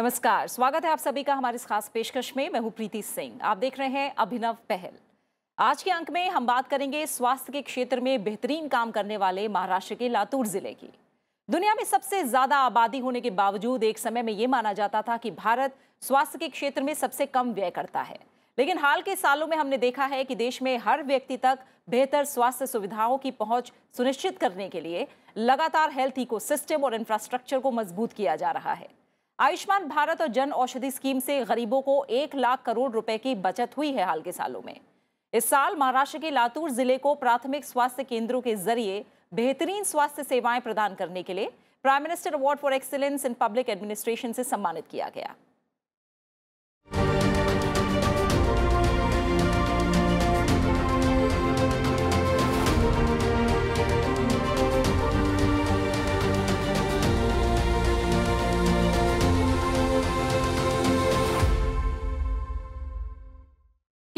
नमस्कार स्वागत है आप सभी का हमारे इस खास पेशकश में मैं हूं प्रीति सिंह आप देख रहे हैं अभिनव पहल आज के अंक में हम बात करेंगे स्वास्थ्य के क्षेत्र में बेहतरीन काम करने वाले महाराष्ट्र के लातूर जिले की दुनिया में सबसे ज्यादा आबादी होने के बावजूद एक समय में ये माना जाता था कि भारत स्वास्थ्य के क्षेत्र में सबसे कम व्यय करता है लेकिन हाल के सालों में हमने देखा है कि देश में हर व्यक्ति तक बेहतर स्वास्थ्य सुविधाओं की पहुंच सुनिश्चित करने के लिए लगातार हेल्थ इकोसिस्टम और इंफ्रास्ट्रक्चर को मजबूत किया जा रहा है आयुष्मान भारत और जन औषधि स्कीम से गरीबों को एक लाख करोड़ रुपए की बचत हुई है हाल के सालों में इस साल महाराष्ट्र के लातूर जिले को प्राथमिक स्वास्थ्य केंद्रों के जरिए बेहतरीन स्वास्थ्य सेवाएं प्रदान करने के लिए prime minister award for excellence in public administration से सम्मानित किया गया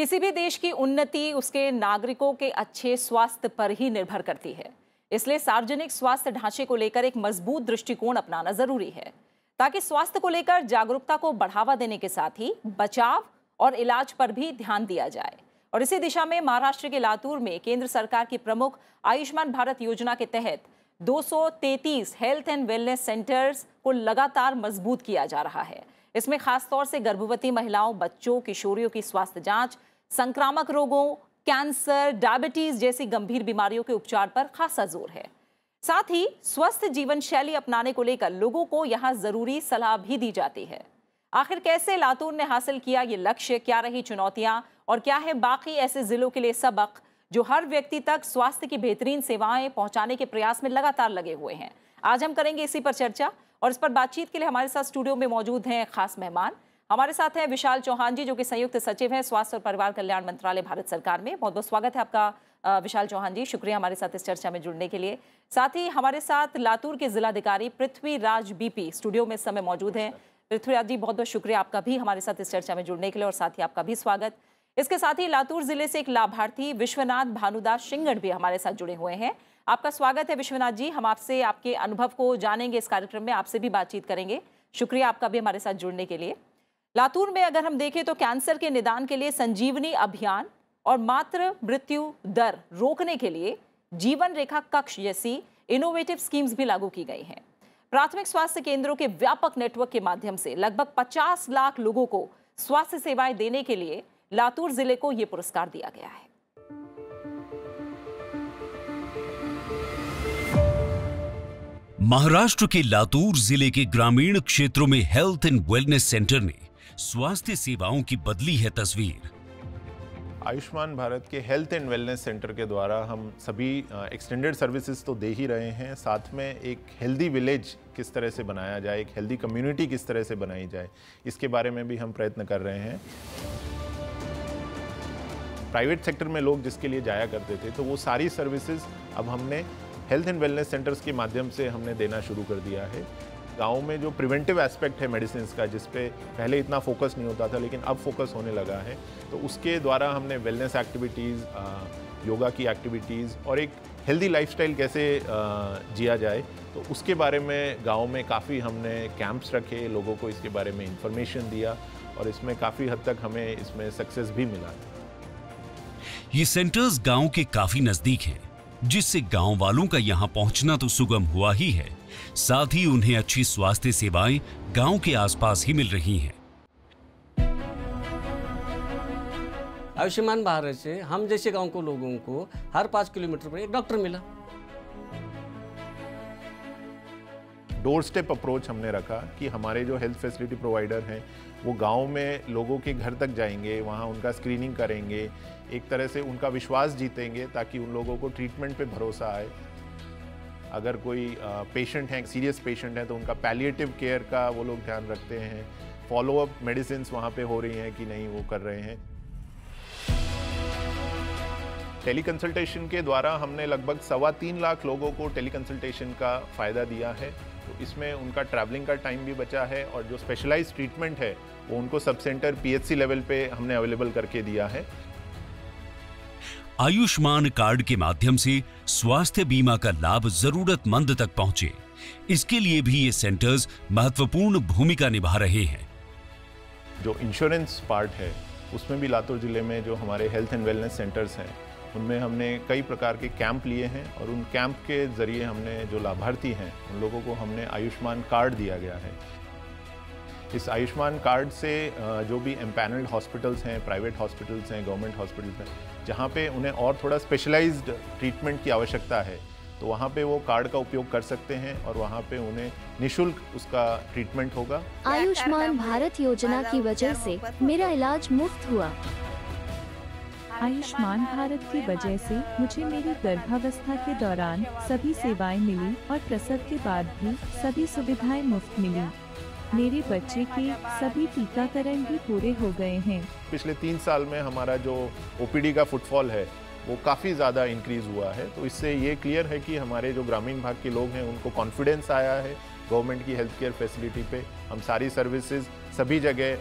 किसी भी देश की उन्नति उसके नागरिकों के अच्छे स्वास्थ्य पर ही निर्भर करती है इसलिए सार्वजनिक स्वास्थ्य ढांचे को लेकर एक मजबूत दृष्टिकोण अपनाना जरूरी है ताकि स्वास्थ्य को लेकर जागरूकता को बढ़ावा देने के साथ ही बचाव और इलाज पर भी ध्यान दिया जाए और इसी दिशा में महाराष्ट्र के लातूर में केंद्र सरकार की प्रमुख आयुष्मान भारत योजना के तहत 233 हेल्थ एंड वेलनेस सेंटर्स को लगातार मजबूत किया जा रहा है इसमें खासतौर से गर्भवती महिलाओं बच्चों किशोरियों की स्वास्थ्य जांच संक्रामक रोगों कैंसर डायबिटीज जैसी गंभीर बीमारियों के उपचार पर खासा जोर है साथ ही स्वस्थ जीवन शैली अपनाने को लेकर लोगों को यहाँ जरूरी सलाह भी दी जाती है आखिर कैसे लातूर ने हासिल किया ये लक्ष्य क्या रही चुनौतियां और क्या है बाकी ऐसे जिलों के लिए सबक जो हर व्यक्ति तक स्वास्थ्य की बेहतरीन सेवाएं पहुंचाने के प्रयास में लगातार लगे हुए हैं आज हम करेंगे इसी पर चर्चा और इस पर बातचीत के लिए हमारे साथ स्टूडियो में मौजूद हैं खास मेहमान हमारे साथ हैं विशाल चौहान जी जो कि संयुक्त सचिव हैं स्वास्थ्य और परिवार कल्याण मंत्रालय भारत सरकार में बहुत बहुत स्वागत है आपका विशाल चौहान जी शुक्रिया हमारे साथ इस चर्चा में जुड़ने के लिए साथ ही हमारे साथ लातूर के जिलाधिकारी पृथ्वीराज बीपी स्टूडियो में इस समय मौजूद हैं पृथ्वीराज जी बहुत बहुत शुक्रिया आपका भी हमारे साथ इस चर्चा में जुड़ने के लिए और साथ ही आपका भी स्वागत इसके साथ ही लातूर जिले से एक लाभार्थी विश्वनाथ भानुदास शिंगड़ भी हमारे साथ जुड़े हुए हैं आपका स्वागत है विश्वनाथ जी हम आपसे आपके अनुभव को जानेंगे इस कार्यक्रम में आपसे भी बातचीत करेंगे शुक्रिया आपका भी हमारे साथ जुड़ने के लिए लातूर में अगर हम देखें तो कैंसर के निदान के लिए संजीवनी अभियान और मात्र मृत्यु दर रोकने के लिए जीवन रेखा कक्ष जैसी इनोवेटिव स्कीम्स भी लागू की गई हैं प्राथमिक स्वास्थ्य केंद्रों के व्यापक नेटवर्क के माध्यम से लगभग 50 लाख लोगों को स्वास्थ्य सेवाएं देने के लिए लातूर जिले को यह पुरस्कार दिया गया है महाराष्ट्र के लातूर जिले के ग्रामीण क्षेत्रों में हेल्थ एंड वेलनेस सेंटर ने स्वास्थ्य सेवाओं की बदली है तस्वीर आयुष्मान भारत के हेल्थ एंड वेलनेस सेंटर के द्वारा हम सभी एक्सटेंडेड सर्विसेज तो दे ही रहे हैं साथ में एक हेल्दी विलेज किस तरह से बनाया जाए एक हेल्दी कम्युनिटी किस तरह से बनाई जाए इसके बारे में भी हम प्रयत्न कर रहे हैं प्राइवेट सेक्टर में लोग जिसके लिए जाया करते थे तो वो सारी सर्विसेज अब हमने हेल्थ एंड वेलनेस सेंटर्स के माध्यम से हमने देना शुरू कर दिया है गाँव में जो प्रिवेंटिव एस्पेक्ट है मेडिसिन का जिस पहले इतना फोकस नहीं होता था लेकिन अब फोकस होने लगा है तो उसके द्वारा हमने वेलनेस एक्टिविटीज़ योगा की एक्टिविटीज़ और एक हेल्दी लाइफस्टाइल कैसे जिया जाए तो उसके बारे में गांव में काफ़ी हमने कैंप्स रखे लोगों को इसके बारे में इंफॉर्मेशन दिया और इसमें काफ़ी हद तक हमें इसमें सक्सेस भी मिला ये सेंटर्स गांव के काफ़ी नज़दीक हैं जिससे गांव वालों का यहाँ पहुँचना तो सुगम हुआ ही है साथ ही उन्हें अच्छी स्वास्थ्य सेवाएं गांव के आसपास ही मिल रही हैं आयुष्मान भारत से हम जैसे गांव को लोगों को हर पांच किलोमीटर पर एक डॉक्टर मिला डोर स्टेप अप्रोच हमने रखा कि हमारे जो हेल्थ फैसिलिटी प्रोवाइडर हैं वो गांव में लोगों के घर तक जाएंगे वहां उनका स्क्रीनिंग करेंगे एक तरह से उनका विश्वास जीतेंगे ताकि उन लोगों को ट्रीटमेंट पे भरोसा आए अगर कोई पेशेंट हैं सीरियस पेशेंट हैं तो उनका पैलिएटिव केयर का वो लोग ध्यान रखते हैं फॉलोअप मेडिसिन वहाँ पे हो रही हैं कि नहीं वो कर रहे हैं टेली कंसल्टेशन के द्वारा हमने लगभग सवा तीन लाख लोगों को टेली कंसल्टेशन का फ़ायदा दिया है तो इसमें उनका ट्रैवलिंग का टाइम भी बचा है और जो स्पेशलाइज ट्रीटमेंट है वो उनको सब सेंटर पी लेवल पे हमने अवेलेबल करके दिया है आयुष्मान कार्ड के माध्यम से स्वास्थ्य बीमा का लाभ जरूरतमंद तक पहुंचे इसके लिए भी ये सेंटर्स महत्वपूर्ण भूमिका निभा रहे हैं जो इंश्योरेंस पार्ट है उसमें भी लातूर जिले में जो हमारे हेल्थ एंड वेलनेस सेंटर्स हैं उनमें हमने कई प्रकार के कैंप लिए हैं और उन कैंप के जरिए हमने जो लाभार्थी हैं उन लोगों को हमने आयुष्मान कार्ड दिया गया है इस आयुष्मान कार्ड से जो भी एम्पैनल्ड हॉस्पिटल्स हैं प्राइवेट हॉस्पिटल्स हैं गवर्नमेंट हॉस्पिटल्स हैं जहाँ पे उन्हें और थोड़ा स्पेशलाइज्ड ट्रीटमेंट की आवश्यकता है तो वहाँ पे वो कार्ड का उपयोग कर सकते हैं और वहाँ पे उन्हें निशुल्क उसका ट्रीटमेंट होगा आयुष्मान भारत योजना की वजह से मेरा इलाज मुफ्त हुआ आयुष्मान भारत की वजह से मुझे मेरी गर्भावस्था के दौरान सभी सेवाएं मिली और प्रसव के बाद भी सभी सुविधाएं मुफ्त मिली मेरे बच्चे के सभी टीकाकरण भी पूरे हो गए हैं पिछले तीन साल में हमारा जो ओपीडी का फुटफॉल है वो काफ़ी ज़्यादा इंक्रीज़ हुआ है तो इससे ये क्लियर है कि हमारे जो ग्रामीण भाग के लोग हैं उनको कॉन्फिडेंस आया है गवर्नमेंट की हेल्थ केयर फैसिलिटी पे हम सारी सर्विसेज सभी जगह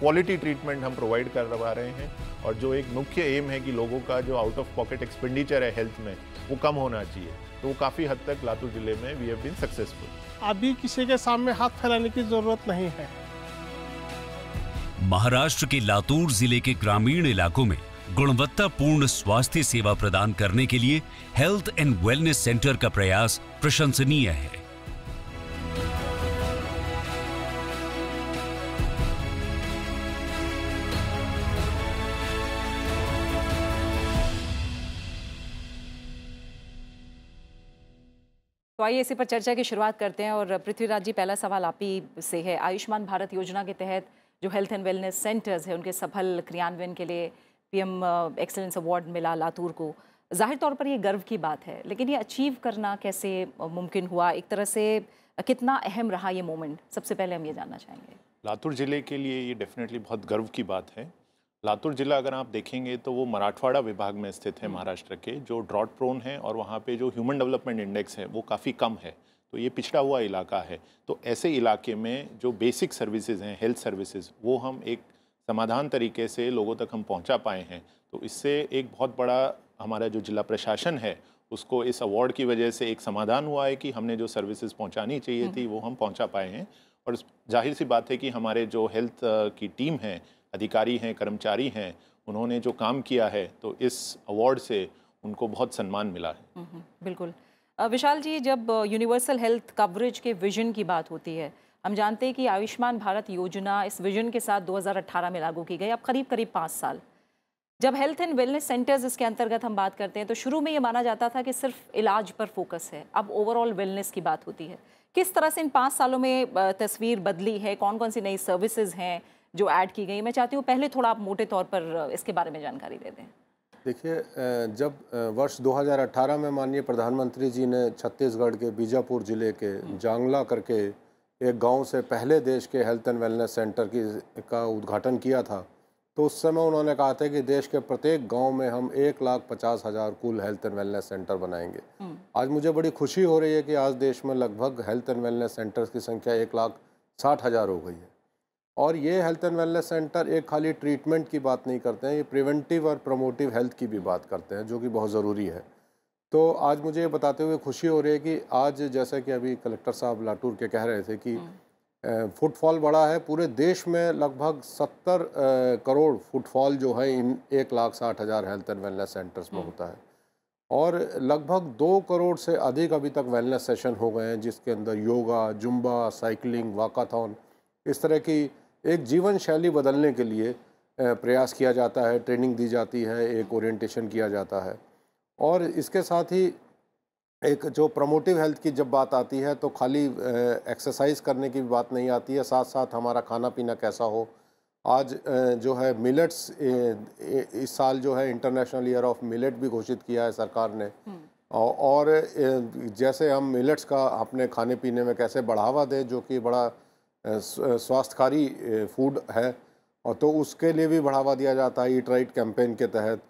क्वालिटी ट्रीटमेंट हम प्रोवाइड करवा रहे हैं और जो एक मुख्य एम है कि लोगों का जो आउट ऑफ पॉकेट एक्सपेंडिचर है हेल्थ में वो कम होना चाहिए तो काफ़ी हद तक लातूर जिले में वी हैव बीन सक्सेसफुल अभी किसी के सामने हाथ फैलाने की जरूरत नहीं है महाराष्ट्र के लातूर जिले के ग्रामीण इलाकों में गुणवत्तापूर्ण स्वास्थ्य सेवा प्रदान करने के लिए हेल्थ एंड वेलनेस सेंटर का प्रयास प्रशंसनीय है तो आइए इसी पर चर्चा की शुरुआत करते हैं और पृथ्वीराज जी पहला सवाल आप ही से है आयुष्मान भारत योजना के तहत जो हेल्थ एंड वेलनेस सेंटर्स है उनके सफल क्रियान्वयन के लिए पीएम एक्सेलेंस अवार्ड मिला लातूर को जाहिर तौर पर ये गर्व की बात है लेकिन ये अचीव करना कैसे uh, मुमकिन हुआ एक तरह से uh, कितना अहम रहा ये मोमेंट सबसे पहले हम ये जानना चाहेंगे लातूर ज़िले के लिए ये डेफिनेटली बहुत गर्व की बात है लातूर जिला अगर आप देखेंगे तो वो मराठवाड़ा विभाग में स्थित है हम्म। महाराष्ट्र के जो ड्रॉट प्रोन है और वहाँ पे जो ह्यूमन डेवलपमेंट इंडेक्स है वो काफ़ी कम है तो ये पिछड़ा हुआ इलाका है तो ऐसे इलाके में जो बेसिक सर्विसेज हैं हेल्थ सर्विसेज वो हम एक समाधान तरीके से लोगों तक हम पहुँचा पाए हैं तो इससे एक बहुत बड़ा हमारा जो जिला प्रशासन है उसको इस अवार्ड की वजह से एक समाधान हुआ है कि हमने जो सर्विसेज पहुँचानी चाहिए हम्म। थी वो हम पहुँचा पाए हैं और जाहिर सी बात है कि हमारे जो हेल्थ की टीम है अधिकारी हैं कर्मचारी हैं उन्होंने जो काम किया है तो इस अवार्ड से उनको बहुत सम्मान मिला है हम्म, हम्म, बिल्कुल विशाल जी जब यूनिवर्सल हेल्थ कवरेज के विजन की बात होती है हम जानते हैं कि आयुष्मान भारत योजना इस विजन के साथ 2018 में लागू की गई अब करीब करीब पाँच साल जब हेल्थ एंड वेलनेस सेंटर्स इसके अंतर्गत हम बात करते हैं तो शुरू में ये माना जाता था कि सिर्फ इलाज पर फोकस है अब ओवरऑल वेलनेस की बात होती है किस तरह से इन पाँच सालों में तस्वीर बदली है कौन कौन सी नई सर्विसेज हैं जो ऐड की गई मैं चाहती हूँ पहले थोड़ा आप मोटे तौर पर इसके बारे में जानकारी दे दें देखिए जब वर्ष 2018 में माननीय प्रधानमंत्री जी ने छत्तीसगढ़ के बीजापुर ज़िले के हम्म। जांगला करके एक गांव से पहले देश के हेल्थ एंड वेलनेस सेंटर की का उद्घाटन किया था तो उस समय उन्होंने कहा था कि देश के प्रत्येक गांव में हम एक लाख पचास हज़ार कुल हेल्थ एंड वेलनेस सेंटर बनाएंगे हम्म। आज मुझे बड़ी खुशी हो रही है कि आज देश में लगभग हेल्थ एंड वेलनेस सेंटर्स की संख्या एक लाख साठ हज़ार हो गई है और ये हेल्थ एंड वेलनेस सेंटर एक खाली ट्रीटमेंट की बात नहीं करते हैं ये प्रिवेंटिव और प्रमोटिव हेल्थ की भी बात करते हैं जो कि बहुत ज़रूरी है तो आज मुझे ये बताते हुए खुशी हो रही है कि आज जैसा कि अभी कलेक्टर साहब लाटूर के कह रहे थे कि फुटफॉल हम्म। बड़ा है पूरे देश में लगभग सत्तर करोड़ फुटफॉल जो है इन एक लाख साठ हज़ार हेल्थ एंड वेलनेस सेंटर्स में हम्म। होता है और लगभग दो करोड़ से अधिक अभी तक वेलनेस सेशन हो गए हैं जिसके अंदर योगा जुम्बा साइकिलिंग वाकाथॉन इस तरह की एक जीवन शैली बदलने के लिए प्रयास किया जाता है ट्रेनिंग दी जाती है एक ओरिएंटेशन किया जाता है और इसके साथ ही एक जो प्रमोटिव हेल्थ की जब बात आती है तो खाली एक्सरसाइज करने की बात नहीं आती है साथ साथ हमारा खाना पीना कैसा हो आज जो है मिलेट्स इस साल जो है इंटरनेशनल ईयर ऑफ मिलेट भी घोषित किया है सरकार ने और जैसे हम मिलेट्स का अपने खाने पीने में कैसे बढ़ावा दें जो कि बड़ा स्वास्थ्यकारी फूड है और तो उसके लिए भी बढ़ावा दिया जाता है ईट राइट कैंपेन के तहत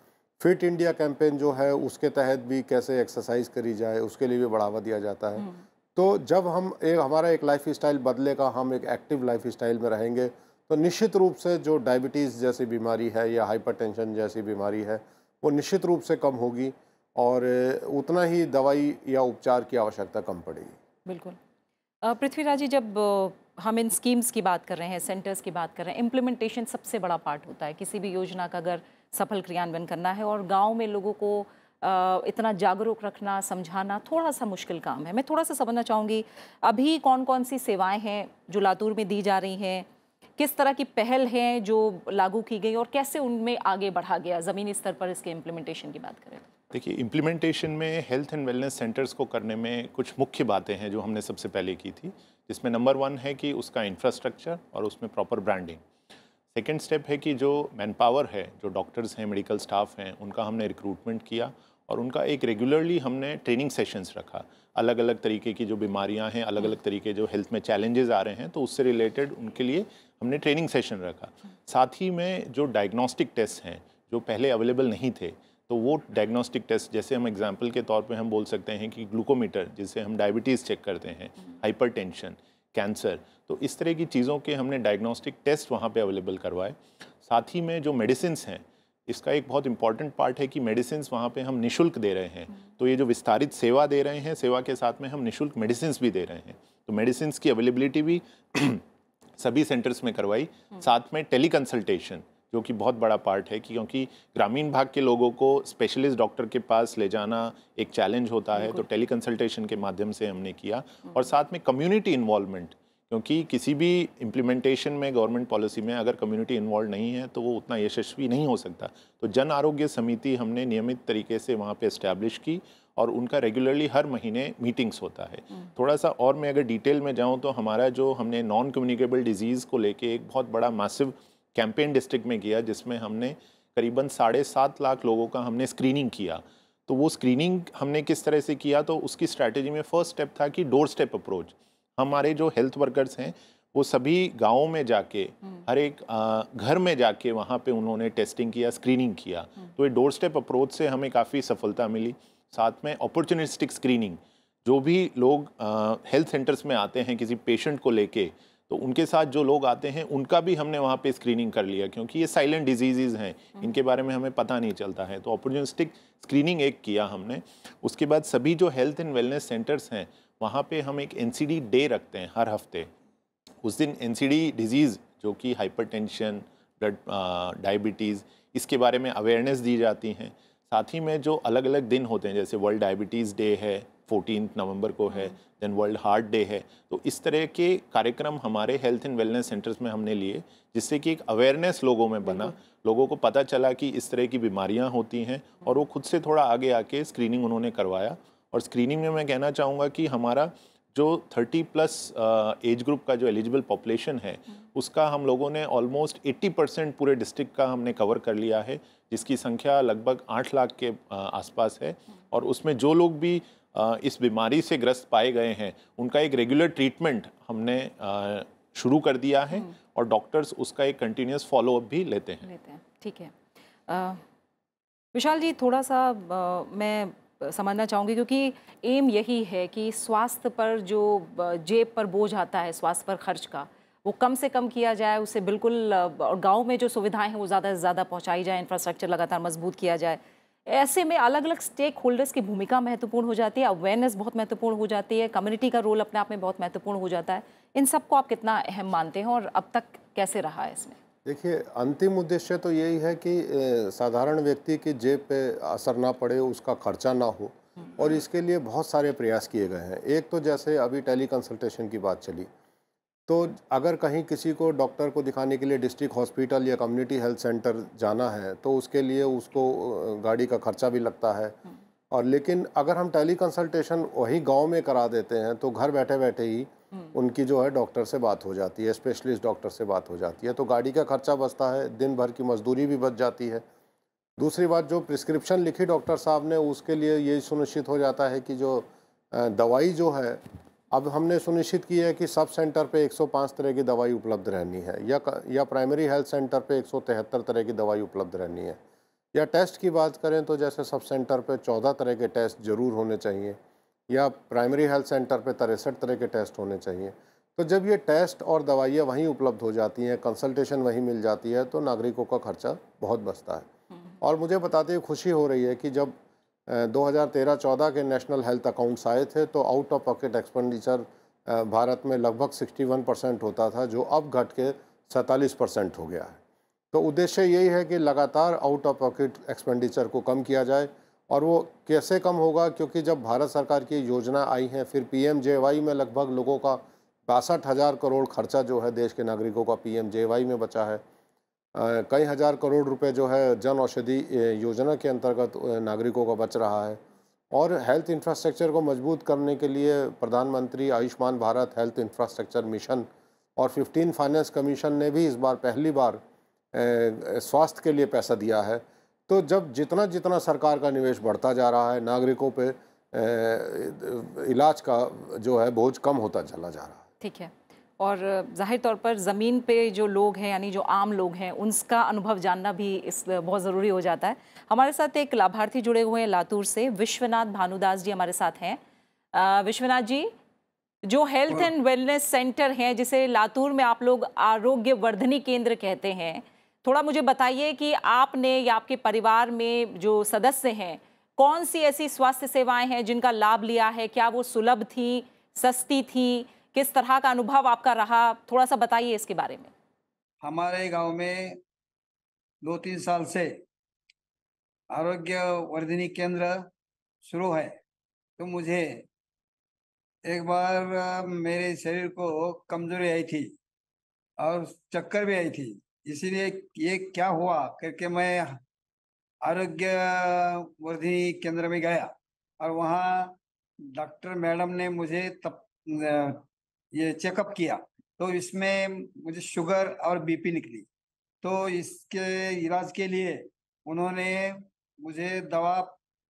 फिट इंडिया कैंपेन जो है उसके तहत भी कैसे एक्सरसाइज करी जाए उसके लिए भी बढ़ावा दिया जाता है हम्म। तो जब हम एक हमारा एक लाइफ स्टाइल बदलेगा हम एक एक्टिव लाइफ स्टाइल में रहेंगे तो निश्चित रूप से जो डायबिटीज़ जैसी बीमारी है या हाइपरटेंशन जैसी बीमारी है वो निश्चित रूप से कम होगी और उतना ही दवाई या उपचार की आवश्यकता कम पड़ेगी बिल्कुल पृथ्वीराज जी जब हम इन स्कीम्स की बात कर रहे हैं सेंटर्स की बात कर रहे हैं इम्प्लीमेंटेशन सबसे बड़ा पार्ट होता है किसी भी योजना का अगर सफल क्रियान्वयन करना है और गाँव में लोगों को इतना जागरूक रखना समझाना थोड़ा सा मुश्किल काम है मैं थोड़ा सा समझना चाहूँगी अभी कौन कौन सी सेवाएं हैं जो लातूर में दी जा रही हैं किस तरह की पहल हैं जो लागू की गई और कैसे उनमें आगे बढ़ा गया ज़मीनी स्तर पर इसके इम्प्लीमेंटेशन की बात करें देखिए इम्प्लीमेंटेशन में हेल्थ एंड वेलनेस सेंटर्स को करने में कुछ मुख्य बातें हैं जो हमने सबसे पहले की थी जिसमें नंबर वन है कि उसका इंफ्रास्ट्रक्चर और उसमें प्रॉपर ब्रांडिंग सेकेंड स्टेप है कि जो मैन पावर है जो डॉक्टर्स हैं मेडिकल स्टाफ हैं उनका हमने रिक्रूटमेंट किया और उनका एक रेगुलरली हमने ट्रेनिंग सेशंस रखा अलग अलग तरीके की जो बीमारियां हैं अलग अलग तरीके जो हेल्थ में चैलेंजेस आ रहे हैं तो उससे रिलेटेड उनके लिए हमने ट्रेनिंग सेशन रखा साथ ही में जो डायग्नोस्टिक टेस्ट हैं जो पहले अवेलेबल नहीं थे तो वो डायग्नोस्टिक टेस्ट जैसे हम एग्जाम्पल के तौर पे हम बोल सकते हैं कि ग्लूकोमीटर जिससे हम डायबिटीज़ चेक करते हैं हाइपरटेंशन कैंसर तो इस तरह की चीज़ों के हमने डायग्नोस्टिक टेस्ट वहाँ पे अवेलेबल करवाए साथ ही में जो मेडिसिन हैं इसका एक बहुत इंपॉर्टेंट पार्ट है कि मेडिसिन वहाँ पे हम निशुल्क दे रहे हैं तो ये जो विस्तारित सेवा दे रहे हैं सेवा के साथ में हम निशुल्क मेडिसिन भी दे रहे हैं तो मेडिसिन की अवेलेबिलिटी भी सभी सेंटर्स में करवाई साथ में टेली कंसल्टेशन जो कि बहुत बड़ा पार्ट है कि क्योंकि ग्रामीण भाग के लोगों को स्पेशलिस्ट डॉक्टर के पास ले जाना एक चैलेंज होता है तो टेली कंसल्टेशन के माध्यम से हमने किया हम्म। और साथ में कम्युनिटी इन्वॉल्वमेंट क्योंकि किसी भी इम्प्लीमेंटेशन में गवर्नमेंट पॉलिसी में अगर कम्युनिटी इन्वॉल्व नहीं है तो वो उतना यशस्वी नहीं हो सकता तो जन आरोग्य समिति हमने नियमित तरीके से वहाँ पर इस्टेब्लिश की और उनका रेगुलरली हर महीने मीटिंग्स होता है हम्म। थोड़ा सा और मैं अगर डिटेल में जाऊँ तो हमारा जो हमने नॉन कम्युनिकेबल डिजीज़ को लेके एक बहुत बड़ा मासिव कैंपेन डिस्ट्रिक्ट में किया जिसमें हमने करीबन साढ़े सात लाख लोगों का हमने स्क्रीनिंग किया तो वो स्क्रीनिंग हमने किस तरह से किया तो उसकी स्ट्रैटेजी में फर्स्ट स्टेप था कि डोर स्टेप अप्रोच हमारे जो हेल्थ वर्कर्स हैं वो सभी गांवों में जाके हम्म। हर एक आ, घर में जाके वहाँ पे उन्होंने टेस्टिंग किया स्क्रीनिंग किया हम्म। तो ये डोर स्टेप अप्रोच से हमें काफ़ी सफलता मिली साथ में अपॉर्चुनिस्टिक स्क्रीनिंग जो भी लोग हेल्थ सेंटर्स में आते हैं किसी पेशेंट को लेके तो उनके साथ जो लोग आते हैं उनका भी हमने वहाँ पे स्क्रीनिंग कर लिया क्योंकि ये साइलेंट डिजीज़ हैं इनके बारे में हमें पता नहीं चलता है तो अपॉर्चुनिस्टिक स्क्रीनिंग एक किया हमने उसके बाद सभी जो हेल्थ एंड वेलनेस सेंटर्स हैं वहाँ पे हम एक एन डे रखते हैं हर हफ्ते उस दिन एन डिजीज़ जो कि हाइपर ब्लड डायबिटीज़ इसके बारे में अवेयरनेस दी जाती हैं साथ ही में जो अलग अलग दिन होते हैं जैसे वर्ल्ड डायबिटीज़ डे है फोर्टीन नवंबर को है देन वर्ल्ड हार्ट डे है तो इस तरह के कार्यक्रम हमारे हेल्थ एंड वेलनेस सेंटर्स में हमने लिए जिससे कि एक अवेयरनेस लोगों में बना लोगों को पता चला कि इस तरह की बीमारियां होती हैं और वो खुद से थोड़ा आगे आके स्क्रीनिंग उन्होंने करवाया और स्क्रीनिंग में मैं कहना चाहूँगा कि हमारा जो थर्टी प्लस एज ग्रुप का जो एलिजिबल पॉपुलेशन है hmm. उसका हम लोगों ने ऑलमोस्ट एट्टी परसेंट पूरे डिस्ट्रिक्ट का हमने कवर कर लिया है जिसकी संख्या लगभग आठ लाख के आसपास है hmm. और उसमें जो लोग भी इस बीमारी से ग्रस्त पाए गए हैं उनका एक रेगुलर ट्रीटमेंट हमने शुरू कर दिया है हम्म। और डॉक्टर्स उसका एक कंटिन्यूस फॉलोअप भी लेते हैं लेते हैं ठीक है आ, विशाल जी थोड़ा सा आ, मैं समझना चाहूँगी क्योंकि एम यही है कि स्वास्थ्य पर जो जेब पर बोझ आता है स्वास्थ्य पर खर्च का वो कम से कम किया जाए उससे बिल्कुल और गाँव में जो सुविधाएं हैं वो ज़्यादा से ज़्यादा पहुँचाई जाए इंफ्रास्ट्रक्चर लगातार मजबूत किया जाए ऐसे में अलग अलग स्टेक होल्डर्स की भूमिका महत्वपूर्ण हो जाती है अवेयरनेस बहुत महत्वपूर्ण हो जाती है कम्युनिटी का रोल अपने आप में बहुत महत्वपूर्ण हो जाता है इन सबको आप कितना अहम मानते हैं और अब तक कैसे रहा है इसमें देखिए अंतिम उद्देश्य तो यही है कि साधारण व्यक्ति की जेब पे असर ना पड़े उसका खर्चा ना हो और इसके लिए बहुत सारे प्रयास किए गए हैं एक तो जैसे अभी टेली कंसल्टेशन की बात चली तो अगर कहीं किसी को डॉक्टर को दिखाने के लिए डिस्ट्रिक्ट हॉस्पिटल या कम्युनिटी हेल्थ सेंटर जाना है तो उसके लिए उसको गाड़ी का खर्चा भी लगता है हम्म। और लेकिन अगर हम टेली कंसल्टेशन वही गांव में करा देते हैं तो घर बैठे बैठे ही हम्म। उनकी जो है डॉक्टर से बात हो जाती है स्पेशलिस्ट डॉक्टर से बात हो जाती है तो गाड़ी का खर्चा बचता है दिन भर की मजदूरी भी बच जाती है दूसरी बात जो प्रिस्क्रिप्शन लिखी डॉक्टर साहब ने उसके लिए ये सुनिश्चित हो जाता है कि जो दवाई जो है अब हमने सुनिश्चित किया है कि सब सेंटर पे 105 तरह की दवाई उपलब्ध रहनी है या या प्राइमरी हेल्थ सेंटर पे 173 तरह की दवाई उपलब्ध रहनी है या टेस्ट की बात करें तो जैसे सब सेंटर पे 14 तरह के टेस्ट ज़रूर होने चाहिए या प्राइमरी हेल्थ सेंटर पे तिरसठ तरह के टेस्ट होने चाहिए तो जब ये टेस्ट और दवाइयाँ वहीं उपलब्ध हो जाती हैं कंसल्टेसन वहीं मिल जाती है तो नागरिकों का खर्चा बहुत बचता है हम्म। और मुझे बताते हुए खुशी हो रही है कि जब 2013-14 के नेशनल हेल्थ अकाउंट्स आए थे तो out of pocket expenditure Bharat में लगभग 61 परसेंट होता था जो अब घट के 47 परसेंट हो गया है तो उद्देश्य यही है कि लगातार आउट ऑफ पॉकेट एक्सपेंडिचर को कम किया जाए और वो कैसे कम होगा क्योंकि जब भारत सरकार की योजना आई है फिर पी में लगभग लोगों का बासठ हज़ार करोड़ खर्चा जो है देश के नागरिकों का पी में बचा है कई हज़ार करोड़ रुपए जो है जन औषधि योजना के अंतर्गत नागरिकों का बच रहा है और हेल्थ इंफ्रास्ट्रक्चर को मजबूत करने के लिए प्रधानमंत्री Ayushman Bharat health infrastructure mission और 15 फाइनेंस कमीशन ने भी इस बार पहली बार स्वास्थ्य के लिए पैसा दिया है तो जब जितना जितना सरकार का निवेश बढ़ता जा रहा है नागरिकों पर इलाज का जो है बोझ कम होता चला जा रहा है ठीक है और जाहिर तौर पर ज़मीन पे जो लोग हैं यानी जो आम लोग हैं उनका अनुभव जानना भी इस बहुत ज़रूरी हो जाता है हमारे साथ एक लाभार्थी जुड़े हुए हैं लातूर से विश्वनाथ भानुदास जी हमारे साथ हैं विश्वनाथ जी जो हेल्थ एंड वेलनेस सेंटर हैं जिसे लातूर में आप लोग आरोग्य वर्धनी केंद्र कहते हैं थोड़ा मुझे बताइए कि आपने या आपके परिवार में जो सदस्य हैं कौन सी ऐसी स्वास्थ्य सेवाएं हैं जिनका लाभ लिया है क्या वो सुलभ थी सस्ती थी किस तरह का अनुभव आपका रहा थोड़ा सा बताइए इसके बारे में हमारे गांव में दो तीन साल से आरोग्य वर्धिनी केंद्र शुरू है तो मुझे एक बार मेरे शरीर को कमजोरी आई थी और चक्कर भी आई थी इसीलिए ये क्या हुआ करके मैं आरोग्य वर्धिनी केंद्र में गया और वहाँ डॉक्टर मैडम ने मुझे तप ये चेकअप किया तो इसमें मुझे शुगर और बीपी निकली तो इसके इलाज के लिए उन्होंने मुझे दवा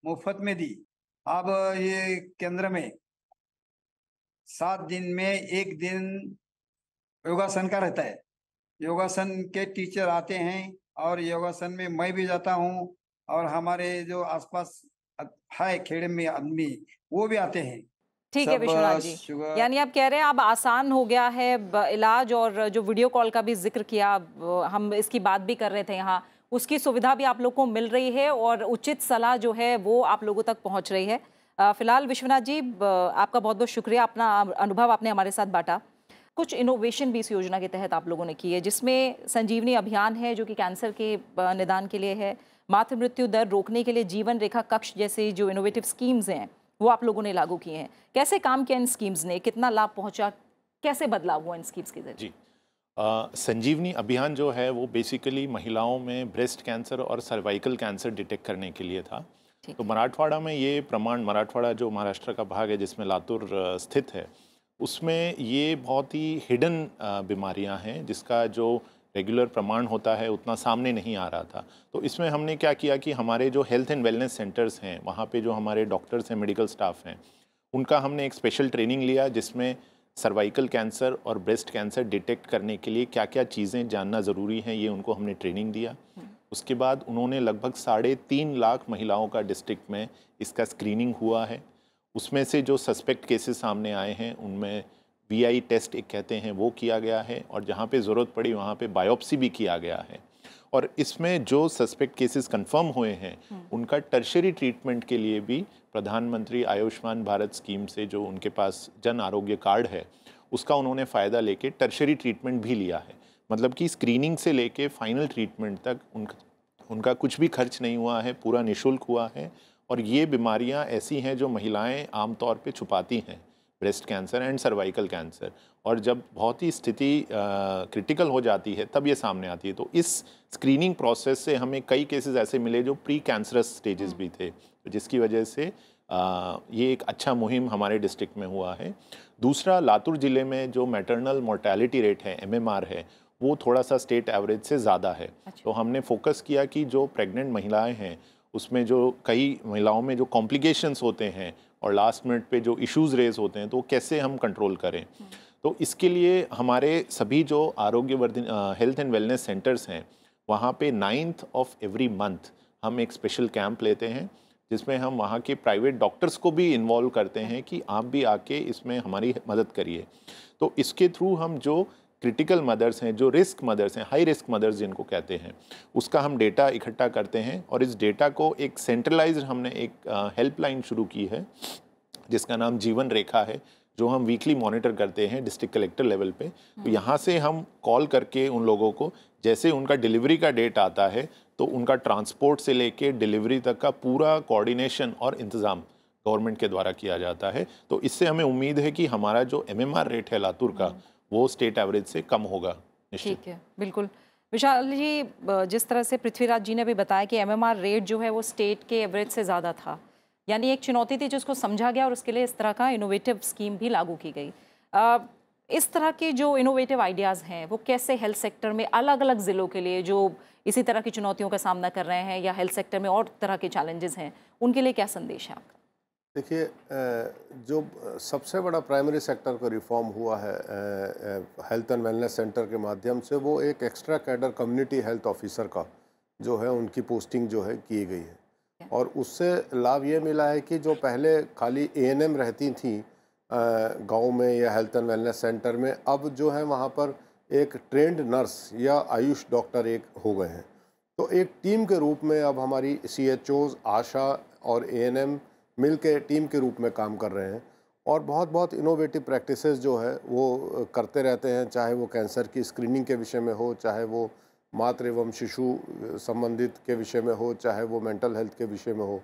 मुफ्त में दी अब ये केंद्र में सात दिन में एक दिन योगासन का रहता है योगासन के टीचर आते हैं और योगासन में मैं भी जाता हूँ और हमारे जो आसपास है खेड़े में आदमी वो भी आते हैं ठीक है विश्वनाथ जी यानी आप कह रहे हैं अब आसान हो गया है इलाज और जो वीडियो कॉल का भी जिक्र किया हम इसकी बात भी कर रहे थे यहाँ उसकी सुविधा भी आप लोग को मिल रही है और उचित सलाह जो है वो आप लोगों तक पहुँच रही है फिलहाल विश्वनाथ जी आपका बहुत बहुत शुक्रिया अपना अनुभव आपने हमारे साथ बांटा कुछ इनोवेशन भी इस योजना के तहत आप लोगों ने की है जिसमें संजीवनी अभियान है जो कि कैंसर के निदान के लिए है मातृ मृत्यु दर रोकने के लिए जीवन रेखा कक्ष जैसे जो इनोवेटिव स्कीम्स हैं वो आप लोगों ने लागू किए हैं कैसे काम किया इन स्कीम्स ने कितना लाभ पहुँचा कैसे बदलाव हुआ इन स्कीम्स के जरिए जी आ, संजीवनी अभियान जो है वो बेसिकली महिलाओं में ब्रेस्ट कैंसर और सर्वाइकल कैंसर डिटेक्ट करने के लिए था तो मराठवाड़ा में ये प्रमाण मराठवाड़ा जो महाराष्ट्र का भाग है जिसमें लातूर स्थित है उसमें ये बहुत ही हिडन बीमारियां हैं जिसका जो रेगुलर प्रमाण होता है उतना सामने नहीं आ रहा था तो इसमें हमने क्या किया कि हमारे जो हेल्थ एंड वेलनेस सेंटर्स हैं वहाँ पे जो हमारे डॉक्टर्स हैं मेडिकल स्टाफ हैं उनका हमने एक स्पेशल ट्रेनिंग लिया जिसमें सर्वाइकल कैंसर और ब्रेस्ट कैंसर डिटेक्ट करने के लिए क्या क्या चीज़ें जानना ज़रूरी हैं ये उनको हमने ट्रेनिंग दिया उसके बाद उन्होंने लगभग साढ़े तीन लाख महिलाओं का डिस्ट्रिक्ट में इसका स्क्रीनिंग हुआ है उसमें से जो सस्पेक्ट केसेस सामने आए हैं उनमें वीआई टेस्ट एक कहते हैं वो किया गया है और जहाँ पे ज़रूरत पड़ी वहाँ पे बायोप्सी भी किया गया है और इसमें जो सस्पेक्ट केसेस कंफर्म हुए हैं हम्म। उनका टर्शरी ट्रीटमेंट के लिए भी प्रधानमंत्री आयुष्मान भारत स्कीम से जो उनके पास जन आरोग्य कार्ड है उसका उन्होंने फ़ायदा लेके टर्शरी ट्रीटमेंट भी लिया है मतलब कि स्क्रीनिंग से लेके फाइनल ट्रीटमेंट तक उनका उनका कुछ भी खर्च नहीं हुआ है पूरा निशुल्क हुआ है और ये बीमारियाँ ऐसी हैं जो महिलाएँ आमतौर पर छुपाती हैं breast cancer and cervical cancer और जब बहुत ही स्थिति क्रिटिकल हो जाती है तब ये सामने आती है तो इस स्क्रीनिंग प्रोसेस से हमें कई केसेस ऐसे मिले जो प्री कैंसरस स्टेजेस भी थे तो जिसकी वजह से आ, ये एक अच्छा मुहिम हमारे डिस्ट्रिक्ट में हुआ है दूसरा लातूर ज़िले में जो मैटरनल मोर्टेलिटी रेट है एम है वो थोड़ा सा स्टेट एवरेज से ज़्यादा है अच्छा। तो हमने फोकस किया कि जो प्रेग्नेंट महिलाएं हैं उसमें जो कई महिलाओं में जो कॉम्प्लिकेशंस होते हैं और लास्ट मिनट पे जो इश्यूज रेज होते हैं तो कैसे हम कंट्रोल करें तो इसके लिए हमारे सभी जो Arogyavardhan health and wellness centres हैं वहाँ पे नाइन्थ ऑफ एवरी मंथ हम एक स्पेशल कैंप लेते हैं जिसमें हम वहाँ के प्राइवेट डॉक्टर्स को भी इन्वॉल्व करते हैं कि आप भी आके इसमें हमारी मदद करिए तो इसके थ्रू हम जो क्रिटिकल मदर्स हैं जो रिस्क मदर्स हैं हाई रिस्क मदर्स जिनको कहते हैं उसका हम डेटा इकट्ठा करते हैं और इस डेटा को एक सेंट्रलाइज हमने एक हेल्पलाइन शुरू की है जिसका नाम जीवन रेखा है जो हम वीकली मॉनिटर करते हैं डिस्ट्रिक्ट कलेक्टर लेवल पे तो हम्म। यहाँ से हम कॉल करके उन लोगों को जैसे उनका डिलीवरी का डेट आता है तो उनका ट्रांसपोर्ट से लेके डिलीवरी तक का पूरा कोऑर्डिनेशन और इंतज़ाम गवर्नमेंट के द्वारा किया जाता है तो इससे हमें उम्मीद है कि हमारा जो एमएमआर रेट है लातूर का हम्म। वो स्टेट एवरेज से कम होगा ठीक है बिल्कुल विशाल जी जिस तरह से पृथ्वीराज जी ने भी बताया कि एमएमआर रेट जो है वो स्टेट के एवरेज से ज़्यादा था यानी एक चुनौती थी जिसको समझा गया और उसके लिए इस तरह का इनोवेटिव स्कीम भी लागू की गई इस तरह के जो इनोवेटिव आइडियाज़ हैं वो कैसे हेल्थ सेक्टर में अलग अलग ज़िलों के लिए जो इसी तरह की चुनौतियों का सामना कर रहे हैं या हेल्थ सेक्टर में और तरह के चैलेंजेस हैं उनके लिए क्या संदेश है आपका देखिए जो सबसे बड़ा प्राइमरी सेक्टर का रिफॉर्म हुआ है हेल्थ एंड वेलनेस सेंटर के माध्यम से वो एक extra cadre community health officer का जो है उनकी पोस्टिंग जो है की गई है और उससे लाभ ये मिला है कि जो पहले खाली ए रहती थी गांव में या हेल्थ एंड वेलनेस सेंटर में अब जो है वहाँ पर एक ट्रेंड नर्स या आयुष डॉक्टर एक हो गए हैं तो एक टीम के रूप में अब हमारी सी आशा और ए मिल के टीम के रूप में काम कर रहे हैं और बहुत बहुत इनोवेटिव प्रैक्टिस जो है वो करते रहते हैं चाहे वो कैंसर की स्क्रीनिंग के विषय में हो चाहे वो मातृ एवं शिशु संबंधित के विषय में हो चाहे वो मेंटल हेल्थ के विषय में हो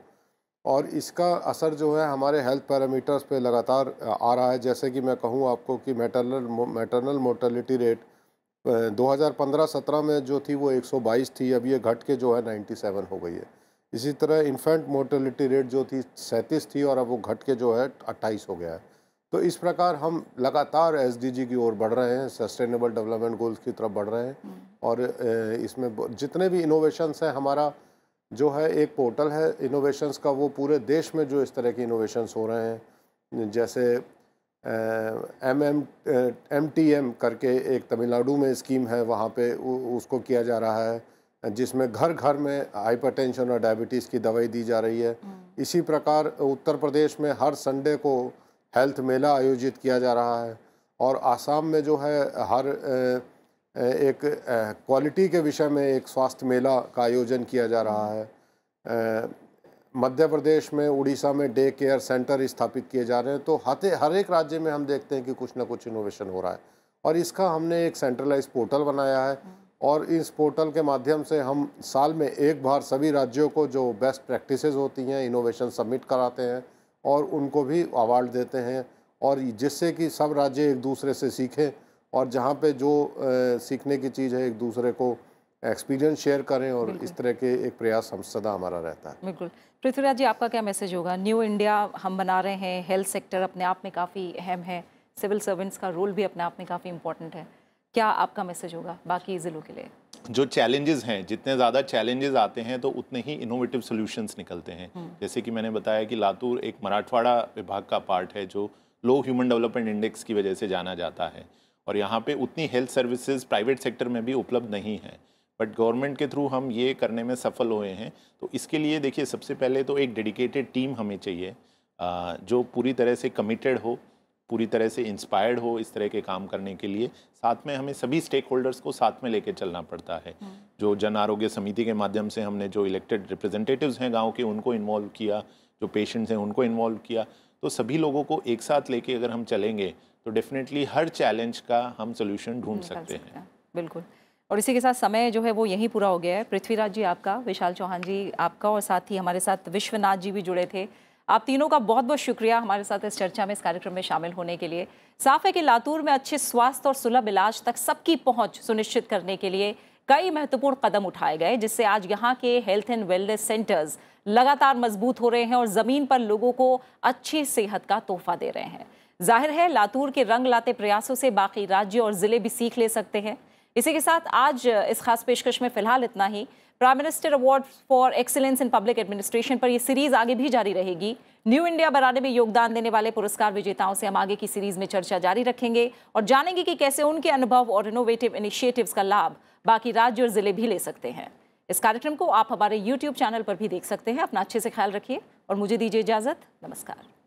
और इसका असर जो है हमारे हेल्थ पैरामीटर्स पे लगातार आ रहा है जैसे कि मैं कहूँ आपको कि मेटरनल मेटरनल मोर्टेलिटी रेट 2015-17 में जो थी वो 122 थी अब ये घट के जो है 97 हो गई है इसी तरह इन्फेंट मोर्टलिटी रेट जो थी सैंतीस थी और अब वो घट के जो है अट्ठाईस हो गया है तो इस प्रकार हम लगातार एस की ओर बढ़ रहे हैं सस्टेनेबल डेवलपमेंट गोल्स की तरफ बढ़ रहे हैं हम्म। और इसमें जितने भी इनोवेशंस हैं हमारा जो है एक पोर्टल है इनोवेशंस का वो पूरे देश में जो इस तरह के इनोवेशंस हो रहे हैं जैसे M M M T M करके एक तमिलनाडु में स्कीम है वहाँ पे उसको किया जा रहा है जिसमें घर घर में हाइपरटेंशन और डायबिटीज़ की दवाई दी जा रही है हम्म। इसी प्रकार उत्तर प्रदेश में हर संडे को हेल्थ मेला आयोजित किया जा रहा है और आसाम में जो है हर एक क्वालिटी के विषय में एक स्वास्थ्य मेला का आयोजन किया जा रहा है मध्य प्रदेश में उड़ीसा में डे केयर सेंटर स्थापित किए जा रहे हैं तो हते हर एक राज्य में हम देखते हैं कि कुछ ना कुछ इनोवेशन हो रहा है और इसका हमने एक सेंट्रलाइज पोर्टल बनाया है हम्म। और इस पोर्टल के माध्यम से हम साल में एक बार सभी राज्यों को जो बेस्ट प्रैक्टिसेस होती हैं इनोवेशन सबमिट कराते हैं और उनको भी अवार्ड देते हैं और जिससे कि सब राज्य एक दूसरे से सीखें और जहाँ पे जो सीखने की चीज़ है एक दूसरे को एक्सपीरियंस शेयर करें और इस तरह के एक प्रयास हम सदा हमारा रहता है बिल्कुल पृथ्वीराज जी आपका क्या मैसेज होगा न्यू इंडिया हम बना रहे हैं हेल्थ सेक्टर अपने आप में काफ़ी अहम है सिविल सर्वेंट्स का रोल भी अपने आप में काफ़ी इंपॉर्टेंट है क्या आपका मैसेज होगा बाकी ज़िलों के लिए जो चैलेंजेस हैं जितने ज़्यादा चैलेंजेस आते हैं तो उतने ही इनोवेटिव सॉल्यूशंस निकलते हैं हम्म। जैसे कि मैंने बताया कि लातूर एक मराठवाड़ा विभाग का पार्ट है जो लो ह्यूमन डेवलपमेंट इंडेक्स की वजह से जाना जाता है और यहाँ पे उतनी हेल्थ सर्विसेज प्राइवेट सेक्टर में भी उपलब्ध नहीं है बट गवर्नमेंट के थ्रू हम ये करने में सफल हुए हैं तो इसके लिए देखिए सबसे पहले तो एक डेडिकेटेड टीम हमें चाहिए जो पूरी तरह से कमिटेड हो पूरी तरह से इंस्पायर्ड हो इस तरह के काम करने के लिए साथ में हमें सभी स्टेक होल्डर्स को साथ में लेके चलना पड़ता है हम्म। जो जन आरोग्य समिति के माध्यम से हमने जो इलेक्टेड रिप्रेजेंटेटिव्स हैं गाँव के उनको इन्वॉल्व किया जो पेशेंट्स हैं उनको इन्वॉल्व किया तो सभी लोगों को एक साथ लेके अगर हम चलेंगे तो डेफिनेटली हर चैलेंज का हम सोल्यूशन ढूंढ सकते हैं बिल्कुल और इसी के साथ समय जो है वो यहीं पूरा हो गया है पृथ्वीराज जी आपका विशाल चौहान जी आपका और साथ ही हमारे साथ विश्वनाथ जी भी जुड़े थे आप तीनों का बहुत बहुत शुक्रिया हमारे साथ इस चर्चा में इस कार्यक्रम में शामिल होने के लिए साफ है कि लातूर में अच्छे स्वास्थ्य और सुलभ इलाज तक सबकी पहुंच सुनिश्चित करने के लिए कई महत्वपूर्ण कदम उठाए गए जिससे आज यहाँ के हेल्थ एंड वेलनेस सेंटर्स लगातार मजबूत हो रहे हैं और ज़मीन पर लोगों को अच्छी सेहत का तोहफा दे रहे हैं जाहिर है लातूर के रंग लाते प्रयासों से बाकी राज्य और ज़िले भी सीख ले सकते हैं इसी के साथ आज इस खास पेशकश में फिलहाल इतना ही prime minister award for excellence in public administration पर यह सीरीज आगे भी जारी रहेगी न्यू इंडिया बनाने में योगदान देने वाले पुरस्कार विजेताओं से हम आगे की सीरीज में चर्चा जारी रखेंगे और जानेंगे कि कैसे उनके अनुभव और इनोवेटिव इनिशिएटिव्स का लाभ बाकी राज्य और जिले भी ले सकते हैं इस कार्यक्रम को आप हमारे यूट्यूब चैनल पर भी देख सकते हैं अपना अच्छे से ख्याल रखिए और मुझे दीजिए इजाज़त नमस्कार